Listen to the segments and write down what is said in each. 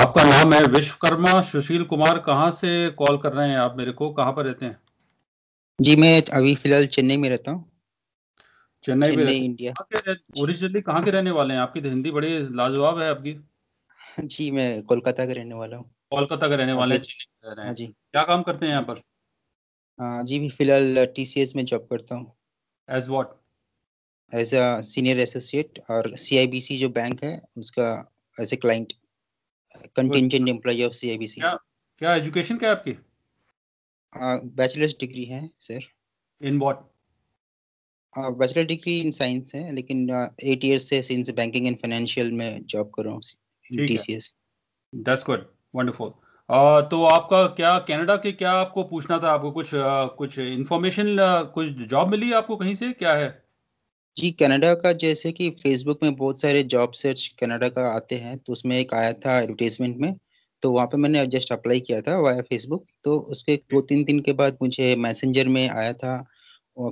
आपका नाम है विश्वकर्मा सुशील कुमार कहाँ से कॉल कर रहे हैं आप मेरे को कहाँ पर रहते हैं जी मैं अभी फिलहाल चेन्नई में रहता हूँ चेन्नई में इंडिया ओरिजिनली कहाँ के रहने वाले हैं आपकी तो हिंदी बड़ी लाजवाब है आपकी जी मैं कोलकाता का रहने वाला हूँ कोलकाता का रहने वाले हैं हाँ जी क्या काम करते हैं यहाँ पर हाँ, जी भी फिलहाल टीसीएस में जॉब करता हूँ as what as a senior associate और सीआईबीसी जो बैंक है उसका as a client contingent employee of CIBC क्या क्या एजुकेशन क्या आपकी बैचलर्स uh, डिग्री है sir in what bachelor degree in science है लेकिन एट uh, इयर्स से सिंस बैंकिंग एंड फाइनेंशियल में जॉब कर रहा हूँ टीसीएस दैट्स गुड वंडरफुल तो आपका क्या कनाडा के क्या आपको पूछना था आपको कुछ uh, कुछ इन्फॉर्मेशन कुछ जॉब मिली आपको कहीं से क्या है जी, कनाडा का जैसे कि फेसबुक में बहुत सारे जॉब सर्च कनाडा का आते हैं, तो उसमें एक आया था एडवर्टाइज़मेंट में, तो वहाँ पे मैंने जस्ट अप्लाई किया था वाया फेसबुक, तो उसके दो तीन दिन के बाद मुझे मैसेंजर में आया था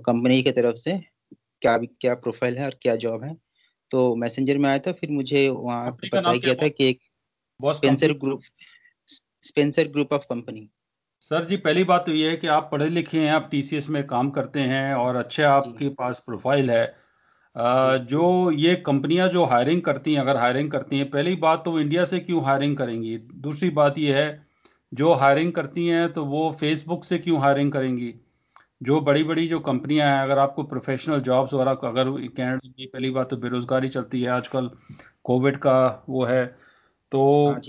कंपनी की तरफ से, क्या क्या प्रोफ़ाइल है और क्या जॉब है। तो मैसेंजर में आया था, फिर मुझे वहाँ पे बताया गया था कि एक Spencer group Spencer group of company. Sir ji, पहली बात तो ये है कि आप पढ़े-लिखे हैं, आप टीसीएस में काम करते हैं और अच्छे आपके पास प्रोफ़ाइल है। जो ये कंपनियां जो हायरिंग करती हैं अगर हायरिंग करती हैं पहली बात तो इंडिया से क्यों हायरिंग करेंगी दूसरी बात ये है जो हायरिंग करती हैं तो वो फेसबुक से क्यों हायरिंग करेंगी जो बड़ी बड़ी जो कंपनियां हैं अगर आपको प्रोफेशनल जॉब्स वगैरह अगर कैनेडा में पहली बात तो बेरोजगारी चलती है आजकल कोविड का वो है तो हाँ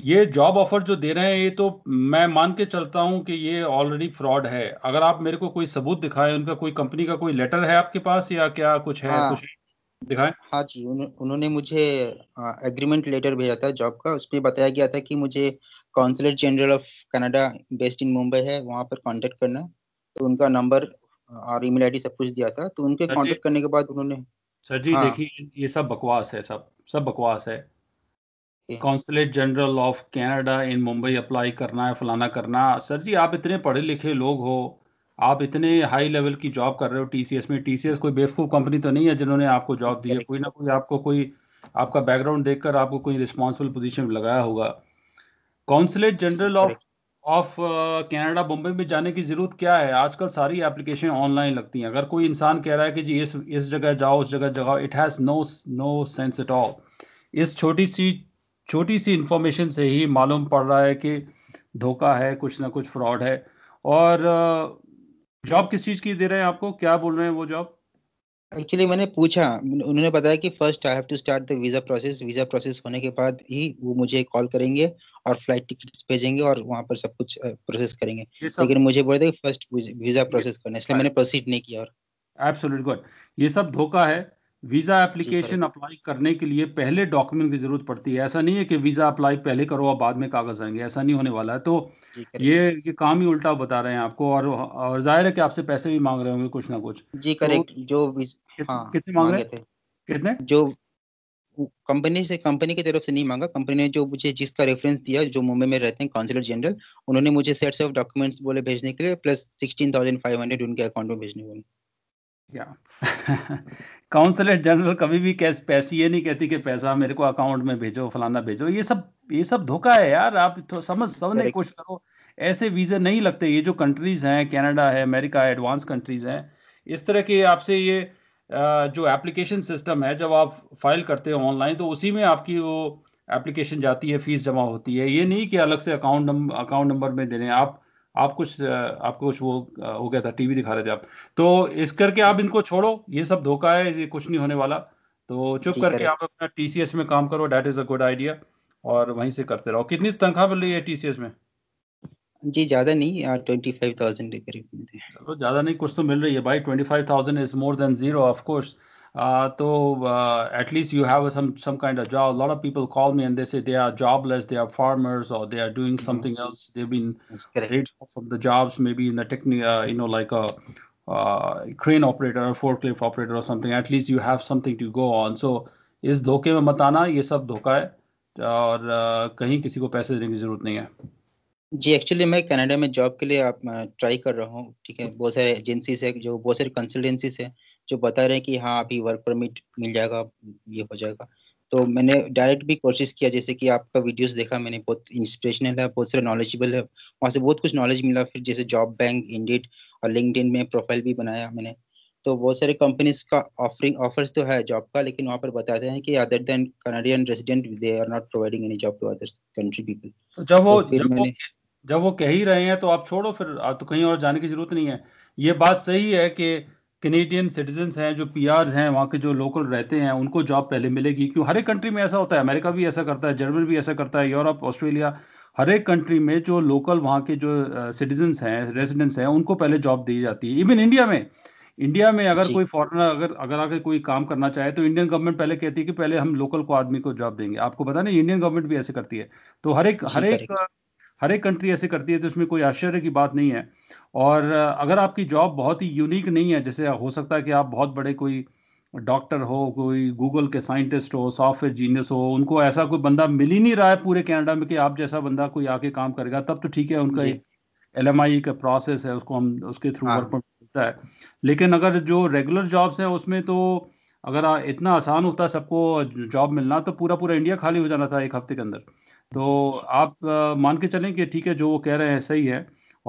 ये जॉब ऑफर जो दे रहे हैं ये तो मैं मान के चलता हूं कि ये ऑलरेडी फ्रॉड है अगर आप मेरे को कोई सबूत दिखाएं उनका कोई कंपनी का कोई लेटर है आपके पास या क्या कुछ है हाँ, कुछ दिखाएं हाँ जी उन, उन्होंने मुझे एग्रीमेंट हाँ, लेटर भेजा था जॉब का उसमें बताया गया था कि मुझे consulate general of Canada based in Mumbai है वहाँ पर कॉन्टेक्ट करना तो उनका नंबर हाँ, और ईमेल आईडी सब कुछ दिया था तो उनके कांटेक्ट करने के बाद उन्होंने सर जी हाँ, देखिए ये सब बकवास है सब सब बकवास है consulate general of Canada in Mumbai apply करना है फलाना करना सर जी आप इतने पढ़े लिखे लोग हो आप इतने हाई लेवल की जॉब कर रहे हो टीसीएस में टीसीएस कोई बेवकूफ़ कंपनी तो नहीं है जिन्होंने आपको जॉब दी है कोई ना कोई आपको कोई आपका बैकग्राउंड देखकर आपको कोई रिस्पॉन्सिबल पोजिशन लगाया होगा consulate general of of Canada Bombay में जाने की ज़रूरत क्या है आजकल सारी एप्लीकेशन ऑनलाइन लगती हैं अगर कोई इंसान कह रहा है कि जी इस इस जगह जाओ उस जगह जगाओ it has no no sense at all इस छोटी सी छोटी सी इंफॉर्मेशन से ही मालूम पड़ रहा है कि धोखा है कुछ ना कुछ फ्रॉड है और जॉब किस चीज़ की दे रहे हैं आपको क्या बोल रहे हैं वो जॉब एक्चुअली मैंने पूछा उन्होंने बताया कि first I have to start the visa process visa process होने के बाद ही वो मुझे कॉल करेंगे और फ्लाइट टिकट भेजेंगे और वहाँ पर सब कुछ प्रोसेस करेंगे लेकिन मुझे बोल कि फर्स्ट वीज़ा प्रोसेस करना इसलिए मैंने प्रोसीड हाँ। नहीं किया और एब्सोल्यूट गुड ये सब धोखा है वीज़ा एप्लीकेशन अप्लाई करने के लिए पहले डॉक्यूमेंट की ज़रूरत पड़ती है ऐसा नहीं है कि वीज़ा अप्लाई पहले करो और बाद में कागज़ आएंगे ऐसा नहीं होने वाला है तो ये ये काम ही उल्टा बता रहे हैं आपको और और जाहिर है कि आपसे पैसे भी मांग रहे होंगे कुछ ना कुछ जी तो करेक्ट तो, जो हाँ, कितने मांग रहे थे कितने जो कंपनी से कंपनी की तरफ से नहीं मांगा कंपनी ने जो मुझे जिसका रेफरेंस दिया जो मुंबई में रहते हैं काउंसिलर जनरल उन्होंने मुझे सेट्स ऑफ डॉक्यूमेंट्स बोले भेजने के लिए plus sixteen thousand five hundred उनके अकाउंट में भेजने बोले या काउंसलेट जनरल कभी भी कैसे पैसे ये नहीं कहती कि पैसा मेरे को अकाउंट में भेजो फलाना भेजो ये सब ये सब धोखा है यार आप तो समझ समझने की कोशिश करो ऐसे वीज़े नहीं लगते ये जो कंट्रीज़ हैं कनाडा है अमेरिका है एडवांस कंट्रीज़ हैं इस तरह के आपसे ये जो एप्लीकेशन सिस्टम है जब आप फाइल करते हो ऑनलाइन तो उसी में आपकी वो एप्लीकेशन जाती है फीस जमा होती है ये नहीं कि अलग से अकाउंट नंबर अकाउंट नंबर में दे रहे हैं आप आप कुछ आपको कुछ वो हो गया था टीवी दिखा रहे थे आप तो इस करके आप इनको छोड़ो ये सब धोखा है ये कुछ नहीं होने वाला तो चुप करके आप अपना टीसीएस में काम करो that is a good idea और वहीं से करते रहो कितनी तनख्वाह मिल रही है टीसीएस में जी ज्यादा नहीं ट्वेंटी फाइव थाउजेंड के करीब मिलते हैं चलो ज्यादा नहीं कुछ तो मिल रही है भाई twenty five thousand is more than zero of course तो at least you have some some kind of job lot of people call me and they say they are jobless they are farmers और they are doing something else they been let off the jobs maybe in the technique you know like a crane operator और forklift operator और something at least you have something to go on so इस धोखे में मत आना ये सब धोखा है और uh, कहीं किसी को पैसे देने की जरूरत नहीं है जी एक्चुअली मैं कनाडा में जॉब के लिए आप ट्राई कर रहा हूँ ठीक है बहुत सारे एजेंसी है जो बहुत सारी कंसल्टेंसीज है जो बता रहे हैं कि हाँ अभी वर्क परमिट मिल जाएगा ये हो जाएगा तो मैंने डायरेक्ट भी कोशिश किया जैसे कि आपका वीडियोस देखा मैंने बहुत इंस्पिरेशनल है बहुत सारे नॉलेजेबल है वहाँ से बहुत कुछ नॉलेज मिला फिर जैसे जॉब बैंक इंडिट और लिंकड में प्रोफाइल भी बनाया मैंने तो बहुत सारे कंपनीज का ऑफरिंग ऑफर्स तो है जॉब का लेकिन वहाँ पर बताते हैं कि other than Canadian resident they are not providing any job to other country people तो जब वो तो जब वो जब वो कह ही रहे हैं तो आप छोड़ो फिर आप तो कहीं और जाने की जरूरत नहीं है ये बात सही है कि कैनेडियन सिटीजन हैं जो पी हैं वहाँ के जो लोकल रहते हैं उनको जॉब पहले मिलेगी क्यों हर एक कंट्री में ऐसा होता है अमेरिका भी ऐसा करता है जर्मनी भी ऐसा करता है यूरोप ऑस्ट्रेलिया हर एक कंट्री में जो लोकल वहाँ के जो सिटीजन्स हैं रेजिडेंट्स हैं उनको पहले जॉब दी जाती है इवन इंडिया में इंडिया में अगर कोई फॉरनर अगर अगर आकर कोई काम करना चाहे तो इंडियन गवर्नमेंट पहले कहती है कि पहले हम लोकल को आदमी को जॉब देंगे आपको पता नहीं इंडियन गवर्नमेंट भी ऐसे करती है तो हर एक हर एक हर एक कंट्री ऐसे करती है तो इसमें कोई आश्चर्य की बात नहीं है और अगर आपकी जॉब बहुत ही यूनिक नहीं है जैसे हो सकता है कि आप बहुत बड़े कोई डॉक्टर हो कोई गूगल के साइंटिस्ट हो सॉफ्टवेयर जीनियस हो उनको ऐसा कोई बंदा मिल ही नहीं रहा है पूरे कनाडा में कि आप जैसा बंदा कोई आके काम करेगा तब तो ठीक है उनका एक एल एम आई का प्रोसेस है उसको हम उसके थ्रू वर्क पर मिलता है लेकिन अगर जो रेगुलर जॉब्स हैं उसमें तो अगर इतना आसान होता सबको जॉब मिलना तो पूरा पूरा इंडिया खाली हो जाना था एक हफ्ते के अंदर तो आप मान के चलें कि ठीक है जो वो कह रहे हैं सही है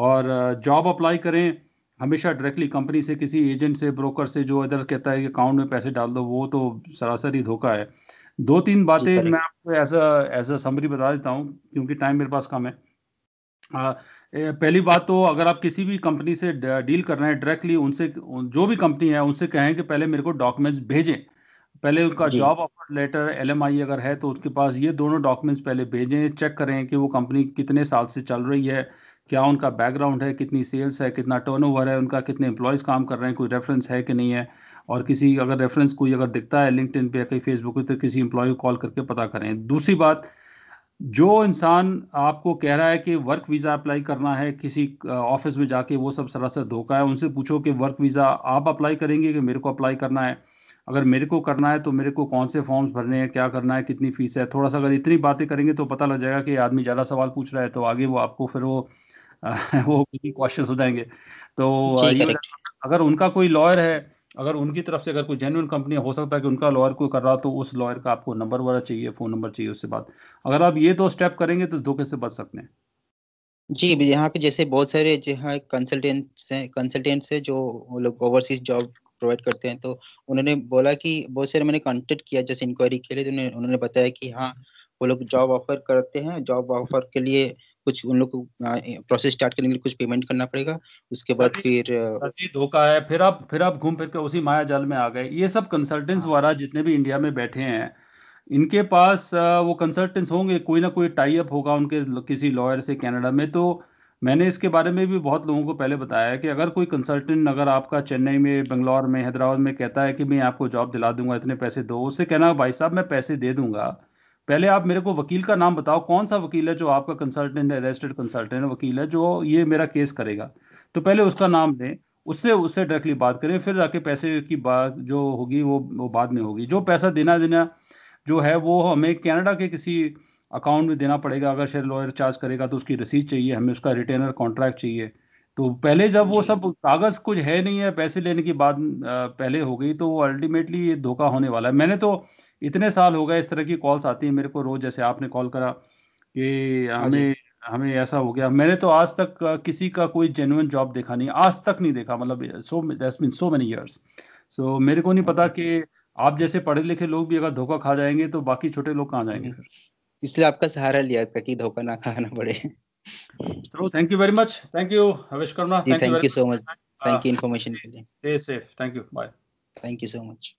और जॉब अप्लाई करें हमेशा डायरेक्टली कंपनी से किसी एजेंट से ब्रोकर से जो इधर कहता है कि अकाउंट में पैसे डाल दो वो तो सरासर ही धोखा है दो तीन बातें मैं आपको एज एज अ समरी बता देता हूँ क्योंकि टाइम मेरे पास कम है पहली बात तो अगर आप किसी भी कंपनी से डील कर रहे हैं डायरेक्टली उनसे जो भी कंपनी है उनसे कहें कि पहले मेरे को डॉक्यूमेंट्स भेजें पहले उनका जॉब ऑफर लेटर एल अगर है तो उसके पास ये दोनों डॉक्यूमेंट्स पहले भेजें चेक करें कि वो कंपनी कितने साल से चल रही है क्या उनका बैकग्राउंड है कितनी सेल्स है कितना टर्न है उनका कितने एम्प्लॉयज़ काम कर रहे हैं कोई रेफरेंस है कि नहीं है और किसी अगर रेफरेंस कोई अगर दिखता है लिंकड पे या कहीं फेसबुक पे तो किसी एम्प्लॉय को कॉल करके पता करें दूसरी बात जो इंसान आपको कह रहा है कि वर्क वीज़ा अप्लाई करना है किसी ऑफिस में जाके वो सब सरासर धोखा है उनसे पूछो कि वर्क वीज़ा आप अप्लाई करेंगे कि मेरे को अप्लाई करना है अगर मेरे को करना है तो मेरे को कौन से फॉर्म्स भरने हैं क्या करना है कितनी फीस है थोड़ा सा अगर इतनी बातें करेंगे तो पता लग जाएगा कि आदमी ज़्यादा सवाल पूछ रहा है तो आगे वो आपको फिर वो वो क्वेश्चन हो जाएंगे तो ये अगर उनका कोई लॉयर है अगर उनकी तरफ से अगर कोई जेन्यून कंपनी हो सकता है कि उनका लॉयर कोई कर रहा तो उस लॉयर का आपको नंबर वगैरह चाहिए फ़ोन नंबर चाहिए उससे बात अगर आप ये दो स्टेप करेंगे तो धोखे से बच सकते हैं जी यहाँ के जैसे बहुत सारे जो है कंसल्टेंट्स हैं कंसल्टेंट्स हैं जो लोग ओवरसीज जॉब प्रोवाइड करते हैं तो उन्होंने बोला कि बहुत सारे मैंने कॉन्टेक्ट किया जैसे इंक्वायरी के लिए तो उन्होंने बताया कि हाँ वो लोग जॉब ऑफर करते हैं जॉब ऑफर के लिए कुछ उन लोग को प्रोसेस स्टार्ट करने के लिए कुछ पेमेंट करना पड़ेगा उसके बाद फिर धोखा है फिर आप फिर आप घूम फिर के उसी माया जाल में आ गए ये सब कंसल्टेंट्स हाँ। वाला जितने भी इंडिया में बैठे हैं इनके पास वो कंसल्टेंट्स होंगे कोई ना कोई टाई अप होगा उनके किसी लॉयर से कनाडा में तो मैंने इसके बारे में भी बहुत लोगों को पहले बताया है कि अगर कोई कंसल्टेंट अगर आपका चेन्नई में बंगलौर में हैदराबाद में कहता है कि मैं आपको जॉब दिला दूंगा इतने पैसे दो उससे कहना भाई साहब मैं पैसे दे दूंगा पहले आप मेरे को वकील का नाम बताओ कौन सा वकील है जो आपका कंसल्टेंट है रजिस्टर्ड कंसल्टेंट वकील है जो ये मेरा केस करेगा तो पहले उसका नाम दें उससे उससे डायरेक्टली बात करें फिर जाके पैसे की बात जो होगी वो वो बाद में होगी जो पैसा देना देना जो है वो हमें कनाडा के किसी अकाउंट में देना पड़ेगा अगर शेयर लॉयर चार्ज करेगा तो उसकी रसीद चाहिए हमें उसका रिटेनर कॉन्ट्रैक्ट चाहिए तो पहले जब वो सब कागज कुछ है नहीं है पैसे लेने की बात पहले हो गई तो वो अल्टीमेटली ये धोखा होने वाला है मैंने तो इतने साल हो गए इस तरह की कॉल्स आती है मेरे को रोज जैसे आपने कॉल करा कि हाँ हमें हमें ऐसा हो गया मैंने तो आज तक किसी का कोई जेन्युन जॉब देखा नहीं आज तक नहीं देखा मतलब so that's mean so many years so मेरे को नहीं हाँ पता कि आप जैसे पढ़े लिखे लोग भी अगर धोखा खा जाएंगे तो बाकी छोटे लोग कहाँ जाएंगे हम्म। फिर इसलिए आपका सहारा लिया था कि धोखा ना खाना पड़े चलो thank you very much thank you Vishwakarma thank you so much thank you information के लिए safe thank you bye thank you so much